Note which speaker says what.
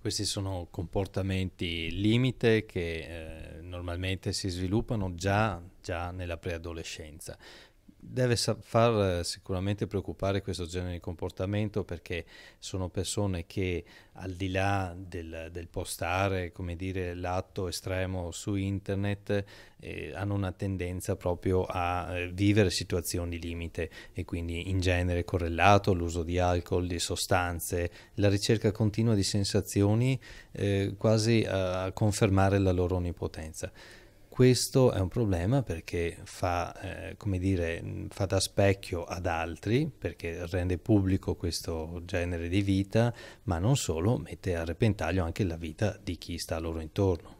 Speaker 1: Questi sono comportamenti limite che eh, normalmente si sviluppano già, già nella preadolescenza, Deve far eh, sicuramente preoccupare questo genere di comportamento perché sono persone che al di là del, del postare, come dire, l'atto estremo su internet, eh, hanno una tendenza proprio a eh, vivere situazioni limite e quindi in genere correlato all'uso di alcol, di sostanze, la ricerca continua di sensazioni eh, quasi a confermare la loro onnipotenza. Questo è un problema perché fa, eh, come dire, fa da specchio ad altri, perché rende pubblico questo genere di vita, ma non solo, mette a repentaglio anche la vita di chi sta loro intorno.